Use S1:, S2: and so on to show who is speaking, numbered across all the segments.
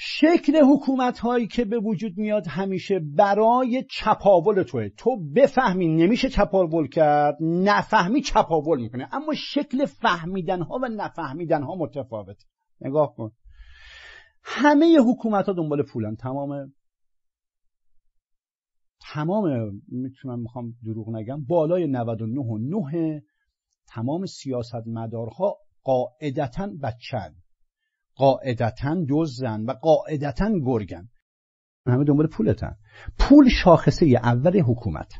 S1: شکل حکومت هایی که به وجود میاد همیشه برای چپاول توه تو بفهمی نمیشه چپاول کرد نفهمی چپاول میکنه اما شکل فهمیدن ها و نفهمیدن ها متفاوت نگاه کن همه حکومت ها دنبال پولن تمام تمام میتونم میخوام دروغ نگم بالای 99 و 9 تمام سیاست مدارها قاعدتا چند قاعدتا دزدن و قاعدتا گرگن همه دنبال پولتن پول شاخصه اول حکومت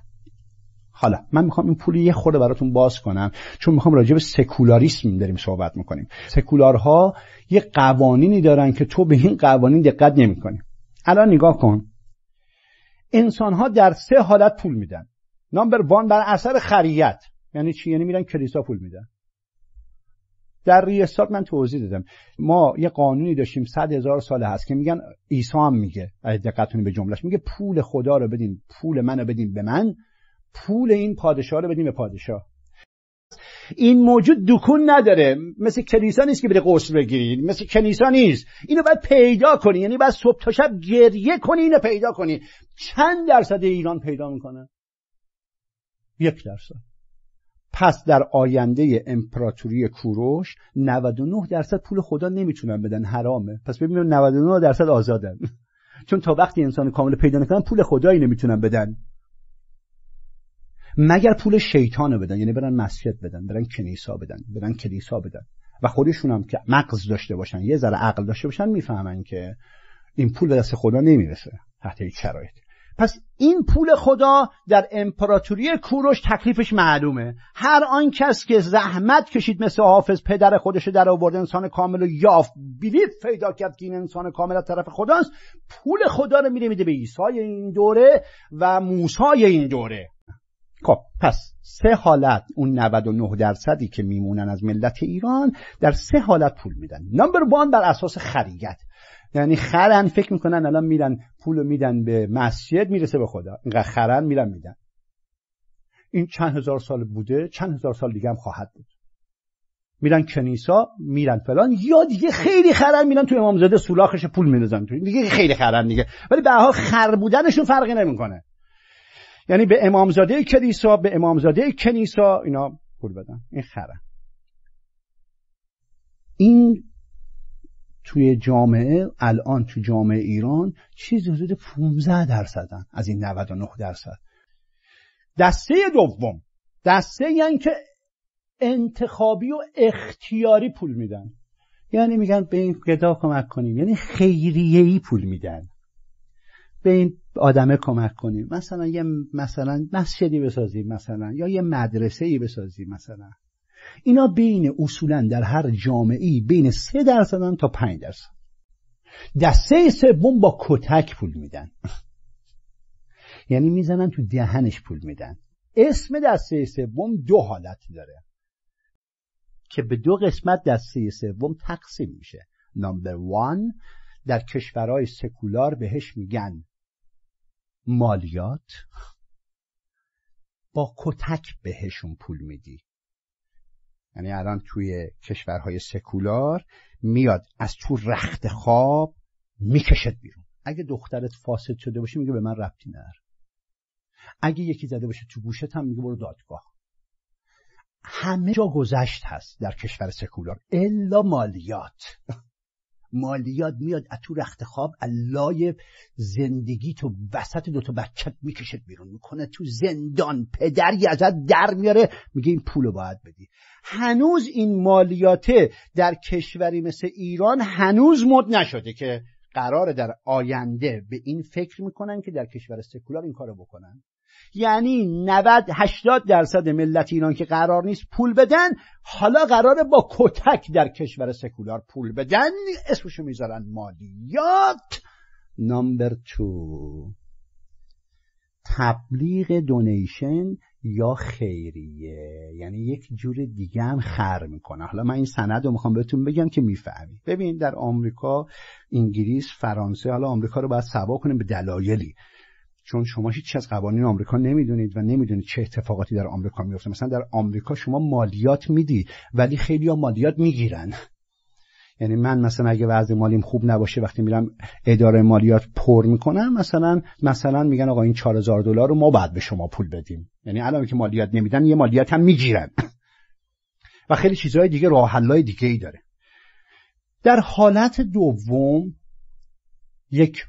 S1: حالا من میخوام این پول یه خورده براتون باز کنم چون میخوام راجع به سکولاریسم داریم صحبت میکنیم سکولارها یه قوانینی دارن که تو به این قوانین دقت نمیکنی الان نگاه کن انسان ها در سه حالت پول میدن نمبر وان بر اثر خریت یعنی چی یعنی میرن کلیسا پول میدن در ریستارت من توضیح دادم ما یه قانونی داشتیم صد هزار سال هست که میگن عیسی هم میگه دقتونی به جملش میگه پول خدا رو بدین پول من رو بدین به من پول این پادشاه رو بدین به پادشاه این موجود دکون نداره مثل کلیسا نیست که بری قصر بگیری مثل کلیسا نیست اینو باید پیدا کنی یعنی باید صبح تا شب گریه کنی اینو پیدا کنی چند درصد ایران پیدا میکنه یک درصد پس در آینده امپراتوری کوروش 99 درصد پول خدا نمیتونن بدن حرامه پس ببینیم 99 درصد آزادن چون تا وقتی انسان کامل پیدا نکنن پول خدایی نمیتونن بدن مگر پول شیطانه بدن یعنی برن مسجد بدن برن کنیسا بدن برن کلیسا بدن و خودشون هم که مغز داشته باشن یه ذره عقل داشته باشن میفهمن که این پول به دست خدا نمیرسه تحت هیچ شرایطی پس این پول خدا در امپراتوری کوروش تکلیفش معلومه هر آن کس که زحمت کشید مثل حافظ پدر خودش در آورد انسان کامل و یافت بلیف پیدا کرد که این انسان کامل از طرف خداست پول خدا رو میره میده به عیسی این دوره و موسی این دوره خب پس سه حالت اون 99 درصدی که میمونن از ملت ایران در سه حالت پول میدن نمبر وان بر اساس خریت یعنی خرن فکر میکنن الان میرن پولو میدن به مسجد میرسه به خدا اینقدر خرن میرن میدن این چند هزار سال بوده چند هزار سال دیگه هم خواهد بود میرن کنیسا میرن فلان یا دیگه خیلی خرن میرن تو امامزاده سولاخش پول میندازن تو دیگه خیلی خرن دیگه ولی به هر خر بودنشون فرقی نمیکنه یعنی به امامزاده کلیسا به امامزاده کنیسا اینا پول بدن این خرن توی جامعه الان تو جامعه ایران چیز حدود 15 درصدن از این 99 درصد دسته دوم دسته یعنی که انتخابی و اختیاری پول میدن یعنی میگن به این گدا کمک کنیم یعنی خیریه ای پول میدن به این آدمه کمک کنیم مثلا یه مثلا مسجدی بسازیم مثلا یا یه مدرسه ای بسازیم مثلا اینا بین اصولا در هر جامعه بین سه درصدن تا پنج درصد دسته سوم با کتک پول میدن یعنی میزنن تو دهنش پول میدن اسم دسته سوم دو حالت داره که به دو قسمت دسته سوم تقسیم میشه نمبر وان در کشورهای سکولار بهش میگن مالیات با کتک بهشون پول میدی یعنی الان توی کشورهای سکولار میاد از تو رخت خواب میکشد بیرون اگه دخترت فاسد شده باشه میگه به من ربطی نر اگه یکی زده باشه تو گوشت هم میگه برو دادگاه همه جا گذشت هست در کشور سکولار الا مالیات مالیات میاد از تو رخت خواب لای زندگی تو وسط دوتا بچت میکشد بیرون میکنه تو زندان پدری ازت در میاره میگه این پولو باید بدی هنوز این مالیاته در کشوری مثل ایران هنوز مد نشده که قرار در آینده به این فکر میکنن که در کشور سکولار این کارو بکنن یعنی 90 80 درصد ملت ایران که قرار نیست پول بدن حالا قراره با کتک در کشور سکولار پول بدن اسمشو میذارن مالیات نمبر تو تبلیغ دونیشن یا خیریه یعنی یک جور دیگه هم خر میکنه حالا من این سند رو میخوام بهتون بگم که میفهمی ببین در آمریکا انگلیس فرانسه حالا آمریکا رو باید سوا کنیم به دلایلی چون شما هیچ از قوانین آمریکا نمیدونید و نمیدونید چه اتفاقاتی در آمریکا میفته مثلا در آمریکا شما مالیات میدی ولی خیلی ها مالیات میگیرن یعنی من مثلا اگه وضع مالیم خوب نباشه وقتی میرم اداره مالیات پر میکنم مثلا مثلا میگن آقا این 4000 دلار رو ما بعد به شما پول بدیم یعنی الان که مالیات نمیدن یه مالیات هم میگیرن و خیلی چیزهای دیگه راه حلای دیگه ای داره در حالت دوم یک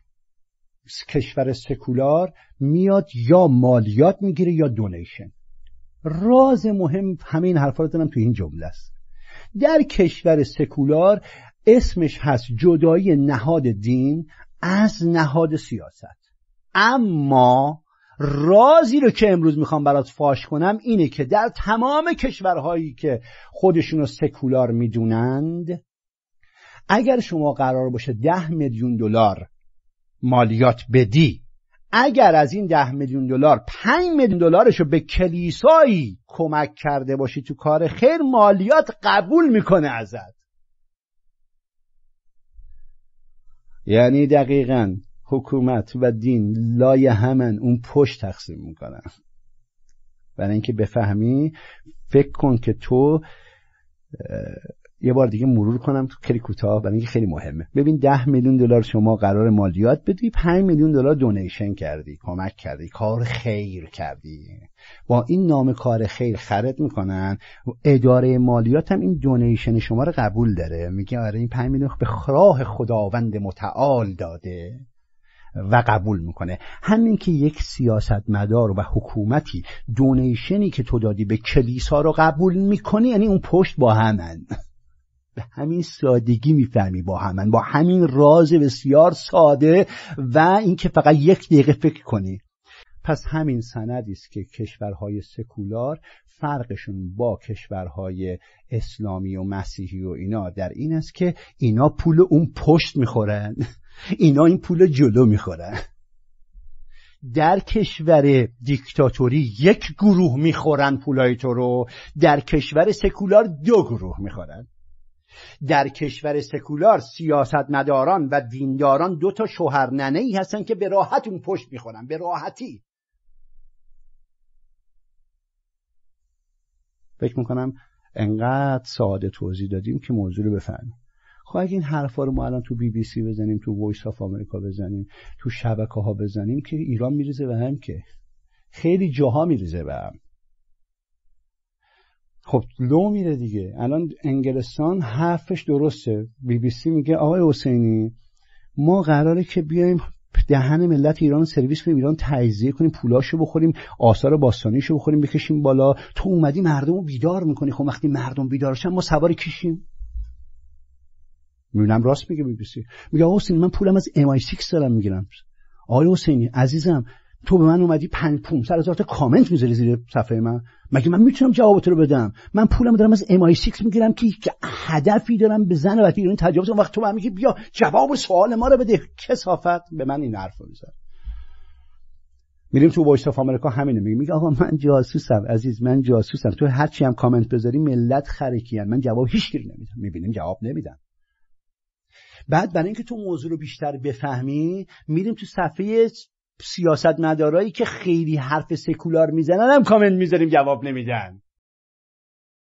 S1: کشور سکولار میاد یا مالیات میگیره یا دونیشن راز مهم همه این حرفا رو دارم تو این جمله است در کشور سکولار اسمش هست جدایی نهاد دین از نهاد سیاست اما رازی رو که امروز میخوام برات فاش کنم اینه که در تمام کشورهایی که خودشون رو سکولار میدونند اگر شما قرار باشه ده میلیون دلار مالیات بدی اگر از این ده میلیون دلار 5 میلیون دلارش رو به کلیسایی کمک کرده باشی تو کار خیر مالیات قبول میکنه ازت یعنی دقیقا حکومت و دین لای همن اون پشت تقسیم میکنن برای اینکه بفهمی فکر کن که تو یه بار دیگه مرور کنم تو خیلی کوتاه برای خیلی مهمه ببین ده میلیون دلار شما قرار مالیات بدی 5 میلیون دلار دونیشن کردی کمک کردی کار خیر کردی با این نام کار خیر خرد میکنن و اداره مالیات هم این دونیشن شما رو قبول داره میگه آره این 5 میلیون به خراه خداوند متعال داده و قبول میکنه همین که یک سیاستمدار و حکومتی دونیشنی که تو دادی به کلیسا رو قبول میکنه یعنی اون پشت با همن همین سادگی میفهمی با همن با همین راز بسیار ساده و اینکه فقط یک دقیقه فکر کنی پس همین سندی است که کشورهای سکولار فرقشون با کشورهای اسلامی و مسیحی و اینا در این است که اینا پول اون پشت میخورن اینا این پول جلو میخورن در کشور دیکتاتوری یک گروه میخورن پولای تو رو در کشور سکولار دو گروه میخورن در کشور سکولار سیاستمداران و دینداران دو تا شوهرننه ای هستن که به راحت اون پشت میخورن به راحتی فکر میکنم انقدر ساده توضیح دادیم که موضوع رو بفهمیم خب اگه این حرفا رو ما الان تو بی بی سی بزنیم تو وایس آف آمریکا بزنیم تو شبکه ها بزنیم که ایران میریزه به هم که خیلی جاها میریزه به هم خب لو میره دیگه الان انگلستان حرفش درسته بی بی سی میگه آقای حسینی ما قراره که بیایم دهن ملت ایران سرویس کنیم ایران تجزیه کنیم پولاشو بخوریم آثار باستانیشو بخوریم بکشیم بالا تو اومدی مردم رو بیدار میکنی خب وقتی مردم بیدارشن ما سوار کشیم میبینم راست میگه بی بی سی میگه آقای حسینی من پولم از ام آی 6 دارم میگیرم آقای حسینی عزیزم تو به من اومدی 5 500 هزار تا کامنت میذاری زیر صفحه من مگه من میتونم جواب تو رو بدم من پولم دارم از MI6 میگیرم که هدفی دارم به زن وقتی این تجاوز وقت تو من میگی بیا جواب سوال ما رو بده کسافت به من این حرف رو میزن میریم تو وایس آمریکا همینه میگه میگه آقا من جاسوسم عزیز من جاسوسم تو هر چی هم کامنت بذاری ملت خرکیان من جواب هیچ گیر نمیدم میبینیم جواب نمیدم بعد برای اینکه تو موضوع رو بیشتر بفهمی میریم تو صفحه سیاست ندارایی که خیلی حرف سکولار میزنن هم کامنت میذاریم جواب نمیدن